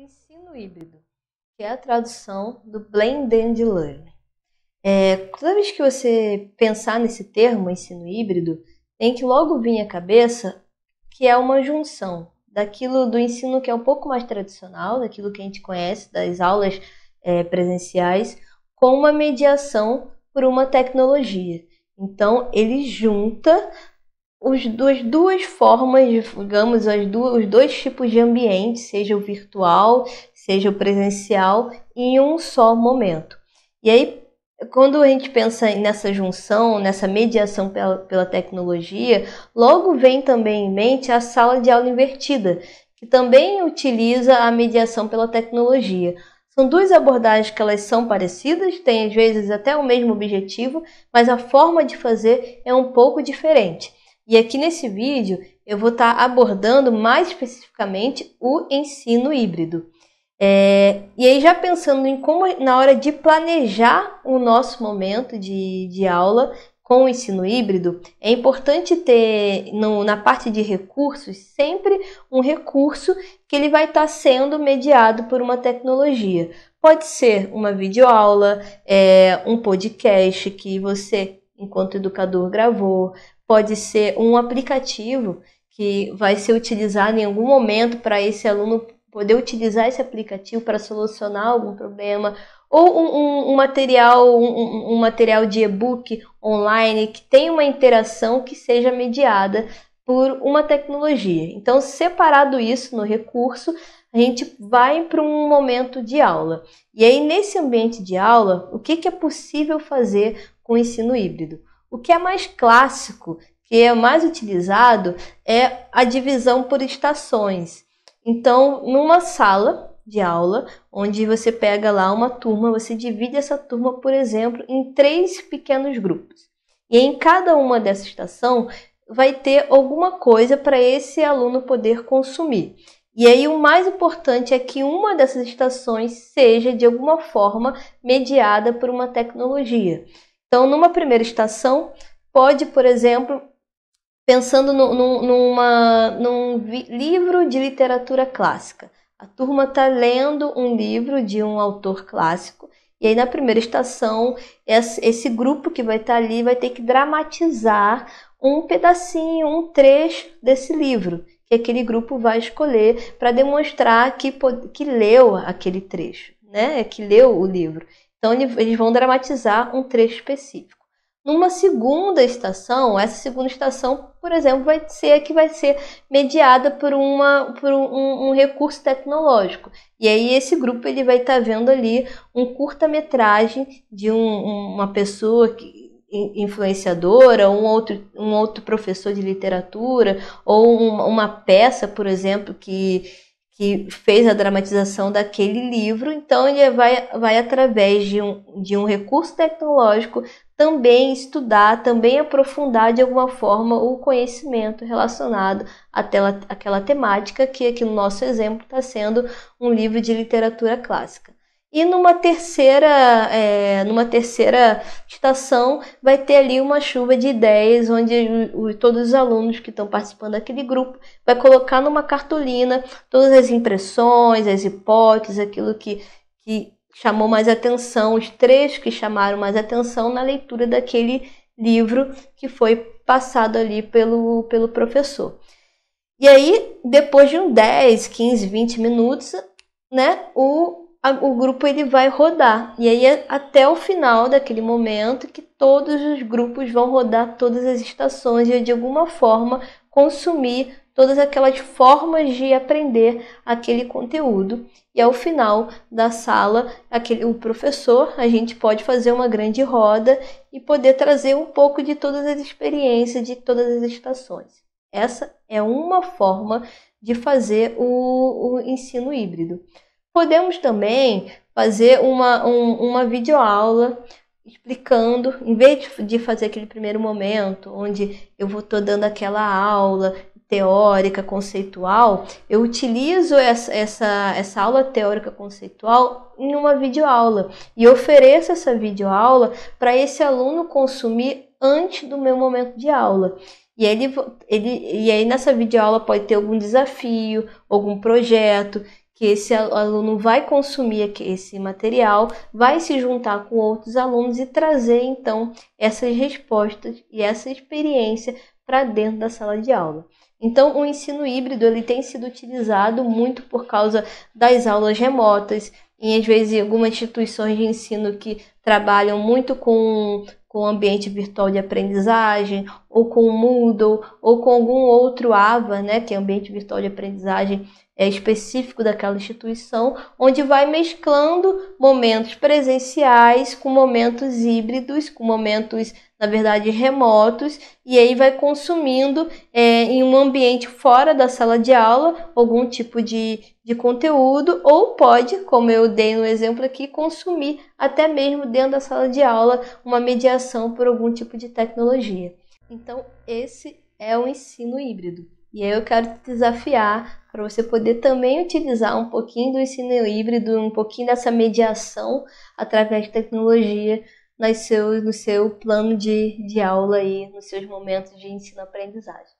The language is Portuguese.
ensino híbrido, que é a tradução do Blended Learning. É, toda vez que você pensar nesse termo, ensino híbrido, tem que logo vir à cabeça que é uma junção daquilo do ensino que é um pouco mais tradicional, daquilo que a gente conhece, das aulas é, presenciais, com uma mediação por uma tecnologia. Então, ele junta os, as duas formas, digamos, as duas, os dois tipos de ambiente, seja o virtual, seja o presencial, em um só momento. E aí, quando a gente pensa nessa junção, nessa mediação pela, pela tecnologia, logo vem também em mente a sala de aula invertida, que também utiliza a mediação pela tecnologia. São duas abordagens que elas são parecidas, têm às vezes até o mesmo objetivo, mas a forma de fazer é um pouco diferente. E aqui nesse vídeo eu vou estar tá abordando mais especificamente o ensino híbrido. É, e aí já pensando em como na hora de planejar o nosso momento de, de aula com o ensino híbrido, é importante ter no, na parte de recursos sempre um recurso que ele vai estar tá sendo mediado por uma tecnologia. Pode ser uma videoaula, é, um podcast que você, enquanto educador, gravou, pode ser um aplicativo que vai ser utilizado em algum momento para esse aluno poder utilizar esse aplicativo para solucionar algum problema ou um, um, um material um, um, material de e-book online que tenha uma interação que seja mediada por uma tecnologia. Então, separado isso no recurso, a gente vai para um momento de aula. E aí, nesse ambiente de aula, o que, que é possível fazer com o ensino híbrido? O que é mais clássico, que é mais utilizado, é a divisão por estações. Então, numa sala de aula, onde você pega lá uma turma, você divide essa turma, por exemplo, em três pequenos grupos. E em cada uma dessa estação vai ter alguma coisa para esse aluno poder consumir. E aí o mais importante é que uma dessas estações seja de alguma forma mediada por uma tecnologia. Então, numa primeira estação, pode, por exemplo, pensando no, no, numa, num livro de literatura clássica. A turma está lendo um livro de um autor clássico, e aí na primeira estação, esse grupo que vai estar tá ali vai ter que dramatizar um pedacinho, um trecho desse livro que aquele grupo vai escolher para demonstrar que, que leu aquele trecho, né? que leu o livro. Então eles vão dramatizar um trecho específico. Numa segunda estação, essa segunda estação, por exemplo, vai ser a que vai ser mediada por, uma, por um, um recurso tecnológico. E aí esse grupo ele vai estar tá vendo ali um curta-metragem de um, uma pessoa que, influenciadora, um outro, um outro professor de literatura, ou uma peça, por exemplo, que que fez a dramatização daquele livro, então ele vai, vai através de um, de um recurso tecnológico também estudar, também aprofundar de alguma forma o conhecimento relacionado àquela, àquela temática que aqui no nosso exemplo está sendo um livro de literatura clássica. E numa terceira, é, numa terceira estação vai ter ali uma chuva de ideias, onde o, todos os alunos que estão participando daquele grupo vai colocar numa cartolina todas as impressões, as hipóteses, aquilo que, que chamou mais atenção, os três que chamaram mais atenção na leitura daquele livro que foi passado ali pelo, pelo professor. E aí, depois de um 10, 15, 20 minutos, né, o a, o grupo ele vai rodar. E aí até o final daquele momento que todos os grupos vão rodar todas as estações e de alguma forma consumir todas aquelas formas de aprender aquele conteúdo. E ao final da sala, aquele, o professor, a gente pode fazer uma grande roda e poder trazer um pouco de todas as experiências de todas as estações. Essa é uma forma de fazer o, o ensino híbrido. Podemos também fazer uma, um, uma videoaula explicando, em vez de fazer aquele primeiro momento onde eu vou tô dando aquela aula teórica conceitual, eu utilizo essa, essa, essa aula teórica conceitual em uma videoaula e ofereço essa videoaula para esse aluno consumir antes do meu momento de aula. E, ele, ele, e aí nessa videoaula pode ter algum desafio, algum projeto, que esse aluno vai consumir esse material, vai se juntar com outros alunos e trazer então essas respostas e essa experiência para dentro da sala de aula. Então, o ensino híbrido ele tem sido utilizado muito por causa das aulas remotas, e às vezes algumas instituições de ensino que trabalham muito com com ambiente virtual de aprendizagem ou com o Moodle, ou com algum outro AVA, né, que é ambiente virtual de aprendizagem é, específico daquela instituição, onde vai mesclando momentos presenciais com momentos híbridos, com momentos, na verdade, remotos, e aí vai consumindo é, em um ambiente fora da sala de aula algum tipo de, de conteúdo, ou pode, como eu dei no exemplo aqui, consumir até mesmo dentro da sala de aula uma mediação por algum tipo de tecnologia. Então, esse é o ensino híbrido. E aí eu quero te desafiar para você poder também utilizar um pouquinho do ensino híbrido, um pouquinho dessa mediação através de tecnologia nas seu, no seu plano de, de aula e nos seus momentos de ensino-aprendizagem.